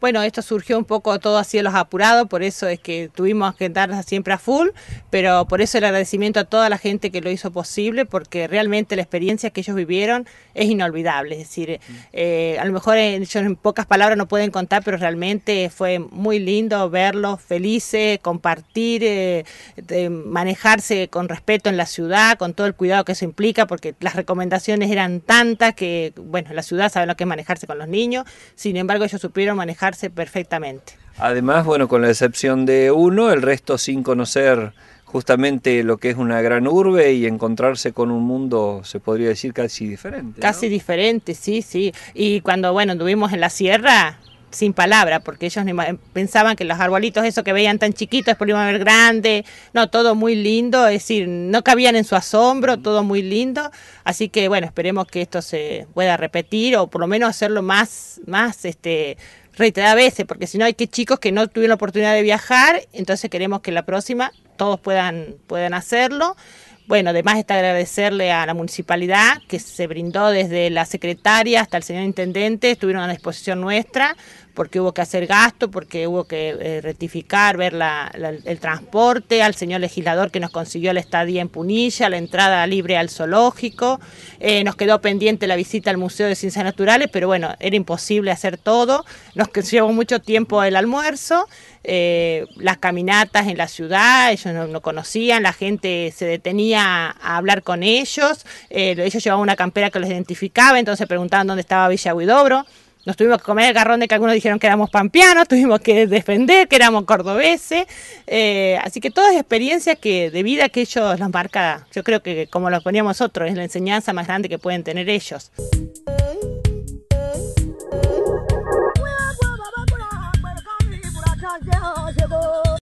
Bueno, esto surgió un poco todo a los apurados, por eso es que tuvimos que darnos siempre a full, pero por eso el agradecimiento a toda la gente que lo hizo posible, porque realmente la experiencia que ellos vivieron es inolvidable. Es decir, eh, a lo mejor eh, ellos en pocas palabras no pueden contar, pero realmente fue muy lindo verlos felices, compartir, eh, manejarse con respeto en la ciudad, con todo el cuidado que eso implica, porque las recomendaciones eran tantas que, bueno, la ciudad sabe lo que es manejarse con los niños, sin embargo ellos supieron manejar perfectamente. Además, bueno, con la excepción de uno, el resto sin conocer justamente lo que es una gran urbe y encontrarse con un mundo, se podría decir, casi diferente. Casi diferente, sí, sí. Y cuando, bueno, anduvimos en la sierra, sin palabra, porque ellos pensaban que los arbolitos, eso que veían tan chiquitos, por iban a ver grande, no, todo muy lindo, es decir, no cabían en su asombro, todo muy lindo, así que bueno, esperemos que esto se pueda repetir o por lo menos hacerlo más, más, este, a veces, porque si no hay que chicos que no tuvieron la oportunidad de viajar, entonces queremos que la próxima todos puedan, puedan hacerlo. Bueno, además está agradecerle a la municipalidad que se brindó desde la secretaria hasta el señor intendente, estuvieron a disposición nuestra porque hubo que hacer gasto, porque hubo que eh, rectificar, ver el transporte, al señor legislador que nos consiguió la estadía en Punilla, la entrada libre al zoológico, eh, nos quedó pendiente la visita al Museo de Ciencias Naturales, pero bueno, era imposible hacer todo, nos llevó mucho tiempo el almuerzo, eh, las caminatas en la ciudad, ellos no conocían, la gente se detenía a, hablar con ellos. Eh, ellos llevaban una campera que los identificaba, entonces preguntaban dónde estaba Villa Huidobro. Nos tuvimos que comer el garrón de que algunos dijeron que éramos pampeanos, tuvimos que defender que éramos cordobeses. Eh, así que todas experiencia que de vida que ellos las marca, yo creo que como lo poníamos nosotros, es la enseñanza más grande que pueden tener ellos.